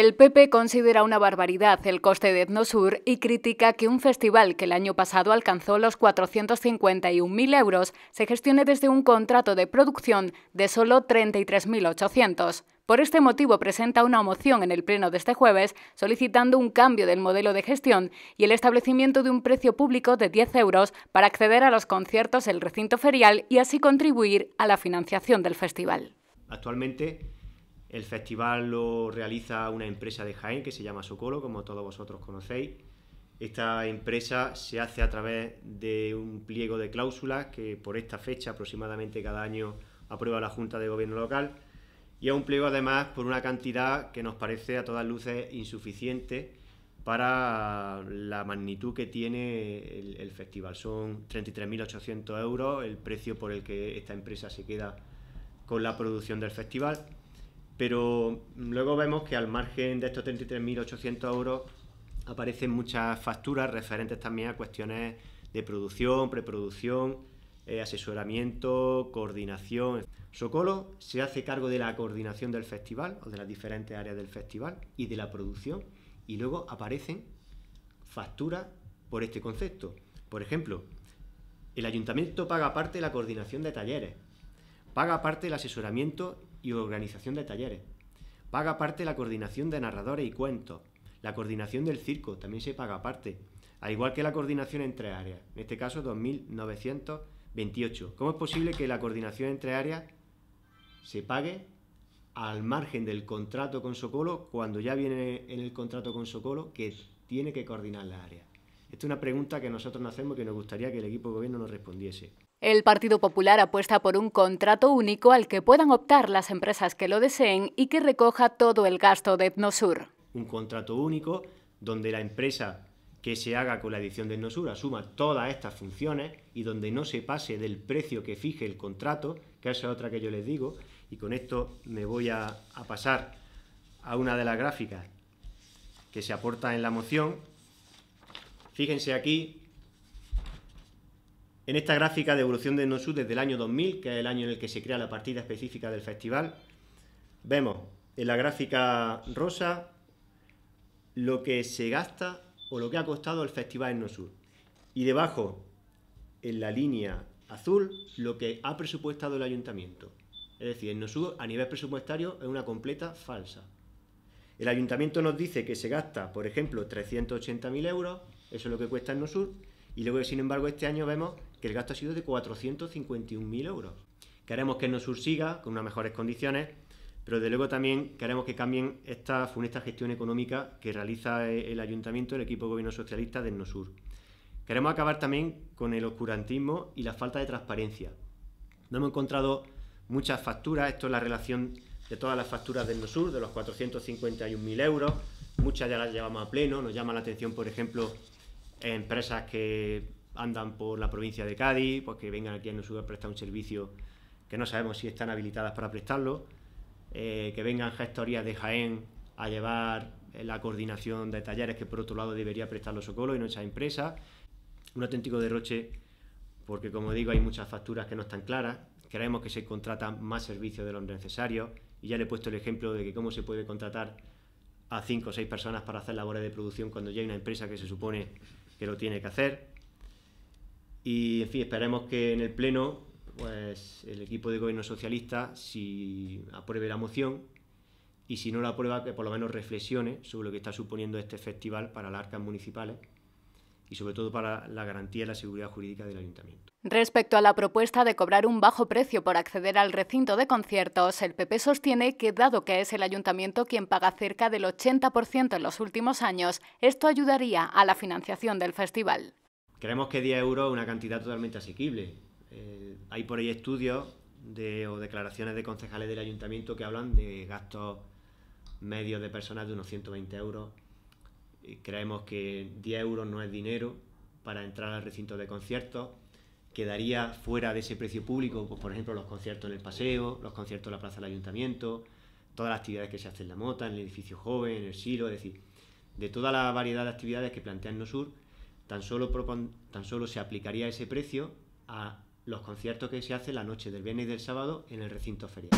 El PP considera una barbaridad el coste de Etnosur y critica que un festival que el año pasado alcanzó los 451.000 euros se gestione desde un contrato de producción de solo 33.800. Por este motivo presenta una moción en el Pleno de este jueves solicitando un cambio del modelo de gestión y el establecimiento de un precio público de 10 euros para acceder a los conciertos, el recinto ferial y así contribuir a la financiación del festival. Actualmente el festival lo realiza una empresa de Jaén que se llama Socolo, como todos vosotros conocéis. Esta empresa se hace a través de un pliego de cláusulas que por esta fecha aproximadamente cada año aprueba la Junta de Gobierno Local y a un pliego además por una cantidad que nos parece a todas luces insuficiente para la magnitud que tiene el, el festival. Son 33.800 euros el precio por el que esta empresa se queda con la producción del festival pero luego vemos que al margen de estos 33.800 euros aparecen muchas facturas referentes también a cuestiones de producción, preproducción, eh, asesoramiento, coordinación. Socolo se hace cargo de la coordinación del festival o de las diferentes áreas del festival y de la producción y luego aparecen facturas por este concepto. Por ejemplo, el ayuntamiento paga parte de la coordinación de talleres, paga parte del asesoramiento y organización de talleres. Paga parte la coordinación de narradores y cuentos. La coordinación del circo también se paga aparte, al igual que la coordinación entre áreas, en este caso 2.928. ¿Cómo es posible que la coordinación entre áreas se pague al margen del contrato con Socolo cuando ya viene en el contrato con Socolo que tiene que coordinar la área? Esta es una pregunta que nosotros nos hacemos y que nos gustaría que el equipo de gobierno nos respondiese. El Partido Popular apuesta por un contrato único al que puedan optar las empresas que lo deseen y que recoja todo el gasto de Etnosur. Un contrato único donde la empresa que se haga con la edición de Etnosur asuma todas estas funciones y donde no se pase del precio que fije el contrato, que esa es otra que yo les digo, y con esto me voy a, a pasar a una de las gráficas que se aporta en la moción, Fíjense aquí, en esta gráfica de evolución de NOSU desde el año 2000, que es el año en el que se crea la partida específica del festival, vemos en la gráfica rosa lo que se gasta o lo que ha costado el festival en NOSUR. Y debajo, en la línea azul, lo que ha presupuestado el ayuntamiento. Es decir, en a nivel presupuestario es una completa falsa. El ayuntamiento nos dice que se gasta, por ejemplo, 380.000 euros eso es lo que cuesta en Nosur. Y luego, sin embargo, este año vemos que el gasto ha sido de 451.000 euros. Queremos que Nosur siga con unas mejores condiciones, pero desde luego también queremos que cambien esta funesta gestión económica que realiza e-, el ayuntamiento, el equipo de gobierno socialista del Nosur. Queremos acabar también con el oscurantismo y la falta de transparencia. No hemos encontrado muchas facturas, esto es la relación de todas las facturas del Nosur, de los 451.000 euros, muchas ya las llevamos a pleno, nos llama la atención, por ejemplo, empresas que andan por la provincia de Cádiz, pues que vengan aquí a sur a prestar un servicio que no sabemos si están habilitadas para prestarlo, eh, que vengan gestorías de Jaén a llevar eh, la coordinación de talleres que por otro lado debería prestar los socorros... y no esa empresa. Un auténtico derroche porque como digo hay muchas facturas que no están claras, creemos que se contratan más servicios de los necesarios y ya le he puesto el ejemplo de que cómo se puede contratar a cinco o seis personas para hacer labores de producción cuando ya hay una empresa que se supone que lo tiene que hacer. Y en fin, esperemos que en el Pleno pues el equipo de gobierno socialista si apruebe la moción y si no la aprueba que por lo menos reflexione sobre lo que está suponiendo este festival para las arcas municipales y sobre todo para la garantía y la seguridad jurídica del ayuntamiento. Respecto a la propuesta de cobrar un bajo precio por acceder al recinto de conciertos, el PP sostiene que, dado que es el ayuntamiento quien paga cerca del 80% en los últimos años, esto ayudaría a la financiación del festival. Creemos que 10 euros es una cantidad totalmente asequible. Eh, hay por ahí estudios o declaraciones de concejales del ayuntamiento que hablan de gastos medios de personas de unos 120 euros eh, creemos que 10 euros no es dinero para entrar al recinto de conciertos. Quedaría fuera de ese precio público, pues, por ejemplo, los conciertos en el paseo, los conciertos en la plaza del ayuntamiento, todas las actividades que se hacen en la mota, en el edificio joven, en el silo, es decir, de toda la variedad de actividades que plantea Nosur, tan solo, tan solo se aplicaría ese precio a los conciertos que se hacen la noche del viernes y del sábado en el recinto ferial.